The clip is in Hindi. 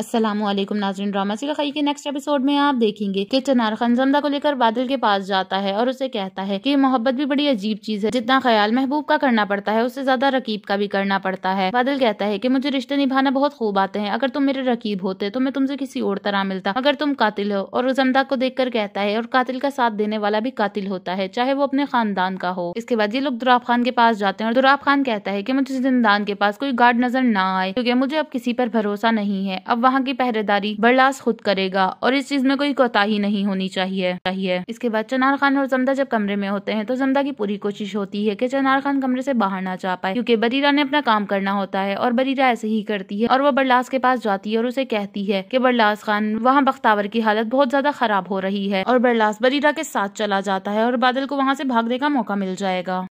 असलम नाजरन ड्रामा से खाई के नेक्स्ट एपिसोड में आप देखेंगे कि चनार जमदा को लेकर बादल के पास जाता है और उसे कहता है कि मोहब्बत भी बड़ी अजीब चीज है जितना ख्याल महबूब का करना पड़ता है उससे ज्यादा रकीब का भी करना पड़ता है बादल कहता है कि मुझे रिश्ते निभाना बहुत खूब आते हैं अगर तुम मेरे रकीब होते तो मैं तुमसे किसी और तरह मिलता अगर तुम कातिल हो और जमदा को कर कहता है और कातिल का साथ देने वाला भी कातिल होता है चाहे वो अपने खानदान का हो इसके बाद ये लोग दुराब खान के पास जाते हैं और दुराब खान कहता है की मुझे जिंदान के पास कोई गार्ड नजर न आए क्यूँकी मुझे अब किसी पर भरोसा नहीं है अब वहाँ की पहरेदारी बरलास खुद करेगा और इस चीज में कोई कोताही नहीं होनी चाहिए चाहिए इसके बाद चनार खान और जमदा जब कमरे में होते हैं तो जमदा की पूरी कोशिश होती है की चनार खान कमरे से बाहर ना जा पाए क्यूँकी बरीरा ने अपना काम करना होता है और बरीरा ऐसे ही करती है और वो बरलास के पास जाती है और उसे कहती है की बरलास खान वहाँ बख्तावर की हालत बहुत ज्यादा खराब हो रही है और बरलास बरीरा के साथ चला जाता है और बादल को वहाँ से भागने का मौका मिल जाएगा